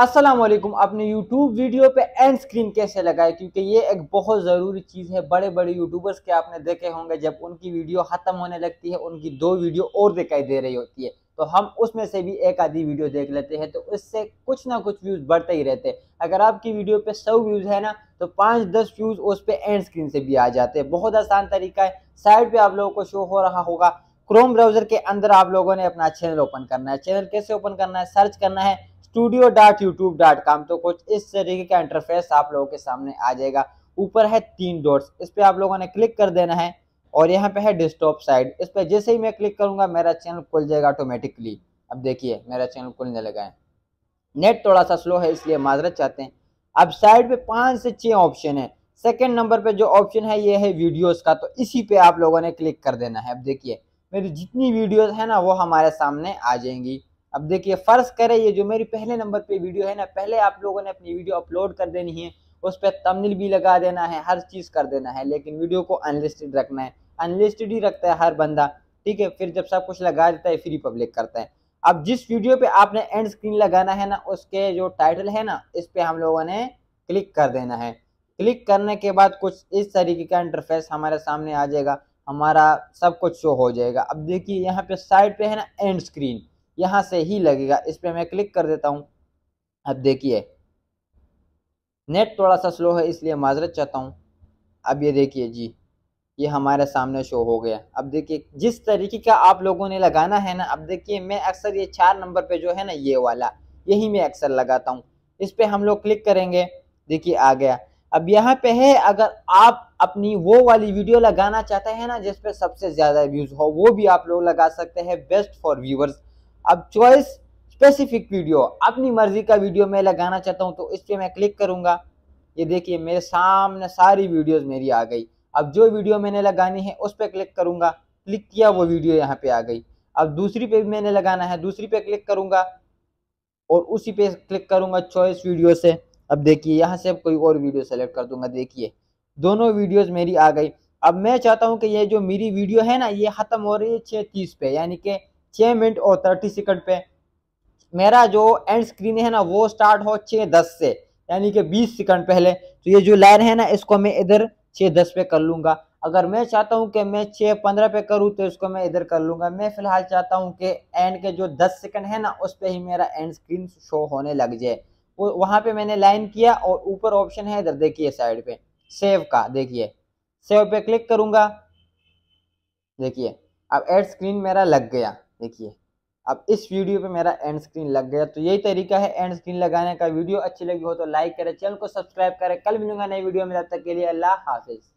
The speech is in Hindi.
असलम अपने यूट्यूब वीडियो पे एंड स्क्रीन कैसे लगाए क्योंकि ये एक बहुत ज़रूरी चीज़ है बड़े बड़े यूट्यूबर्स के आपने देखे होंगे जब उनकी वीडियो ख़त्म होने लगती है उनकी दो वीडियो और दिखाई दे रही होती है तो हम उसमें से भी एक आधी वीडियो देख लेते हैं तो उससे कुछ ना कुछ व्यूज़ बढ़ते ही रहते हैं अगर आपकी वीडियो पे सौ व्यूज़ है ना तो पाँच दस व्यूज़ उस पर एंड स्क्रीन से भी आ जाते हैं बहुत आसान तरीका है साइड पर आप लोगों को शो हो रहा होगा क्रोम ब्राउज़र के अंदर आप लोगों ने अपना चैनल ओपन करना है चैनल कैसे ओपन करना है सर्च करना है studio dot YouTube dot com तो कुछ इस तरीके का इंटरफेस आप लोगों के सामने आ जाएगा ऊपर है तीन डॉट्स इस पर आप लोगों ने क्लिक कर देना है और यहाँ पे है डिस्टॉप साइड इस पर जैसे ही मैं क्लिक करूंगा मेरा चैनल खुल जाएगा ऑटोमेटिकली अब देखिए मेरा चैनल खुलने लगा है नेट थोड़ा सा स्लो है इसलिए माजरत चाहते हैं अब साइड पे पांच से छह ऑप्शन है सेकेंड नंबर पे जो ऑप्शन है ये है वीडियोस का तो इसी पे आप लोगों ने क्लिक कर देना है अब देखिए मेरी जितनी वीडियोज है ना वो हमारे सामने आ जाएंगी अब देखिए फ़र्ज़ करें ये जो मेरी पहले नंबर पे वीडियो है ना पहले आप लोगों ने अपनी वीडियो अपलोड कर देनी है उस पर तमनिल भी लगा देना है हर चीज़ कर देना है लेकिन वीडियो को अनलिस्टेड रखना है अनलिस्टेड ही रखता है हर बंदा ठीक है फिर जब सब कुछ लगा देता है फिर पब्लिक करता है अब जिस वीडियो पे आपने एंड स्क्रीन लगाना है ना उसके जो टाइटल है ना इस पर हम लोगों ने क्लिक कर देना है क्लिक करने के बाद कुछ इस तरीके का इंटरफेस हमारे सामने आ जाएगा हमारा सब कुछ शो हो जाएगा अब देखिए यहाँ पे साइड पे है ना एंड स्क्रीन यहाँ से ही लगेगा इस पर मैं क्लिक कर देता हूँ अब देखिए नेट थोड़ा सा स्लो है इसलिए माजरत चाहता हूँ अब ये देखिए जी ये हमारे सामने शो हो गया अब देखिए जिस तरीके का आप लोगों ने लगाना है ना अब देखिए मैं अक्सर ये चार नंबर पे जो है ना ये वाला यही मैं अक्सर लगाता हूँ इस पर हम लोग क्लिक करेंगे देखिए आ गया अब यहाँ पे है अगर आप अपनी वो वाली वीडियो लगाना चाहते हैं ना जिसपे सबसे ज़्यादा व्यूज़ हो वो भी आप लोग लगा सकते हैं बेस्ट फॉर व्यूवर्स अब चॉइस स्पेसिफिक वीडियो अपनी मर्जी का वीडियो मैं लगाना चाहता हूँ तो इस पर मैं क्लिक करूँगा ये देखिए मेरे सामने सारी वीडियोज मेरी आ गई अब जो वीडियो मैंने लगानी है उस पर क्लिक करूँगा क्लिक किया वो वीडियो यहाँ पे आ गई अब दूसरी पे भी मैंने लगाना है दूसरी पे क्लिक करूँगा और उसी पे क्लिक करूँगा चॉइस वीडियो से अब देखिए यहाँ से अब कोई और वीडियो सेलेक्ट कर दूंगा देखिए दोनों वीडियोस मेरी आ गई अब मैं चाहता हूँ कि ये जो मेरी वीडियो है ना ये ख़त्म हो रही है छः तीस पे यानी कि छः मिनट और थर्टी सेकंड पे मेरा जो एंड स्क्रीन है ना वो स्टार्ट हो छः दस से यानी कि बीस सेकंड पहले तो ये जो लाइन है ना इसको मैं इधर छः दस पे कर लूँगा अगर मैं चाहता हूँ कि मैं छः पंद्रह पे करूँ तो इसको मैं इधर कर लूँगा मैं फ़िलहाल चाहता हूँ कि एंड के जो दस सेकंड है ना उस पर ही मेरा एंड स्क्रीन शो होने लग जाए वो वहाँ पर मैंने लाइन किया और ऊपर ऑप्शन है इधर देखिए साइड पे सेव का देखिए सेव पे क्लिक करूँगा देखिए अब एड स्क्रीन मेरा लग गया देखिए अब इस वीडियो पे मेरा एंड स्क्रीन लग गया तो यही तरीका है एंड स्क्रीन लगाने का वीडियो अच्छी लगी हो तो लाइक करें चैनल को सब्सक्राइब करें कल मिलूंगा नई वीडियो में तब तक के लिए अल्लाह हाफिज़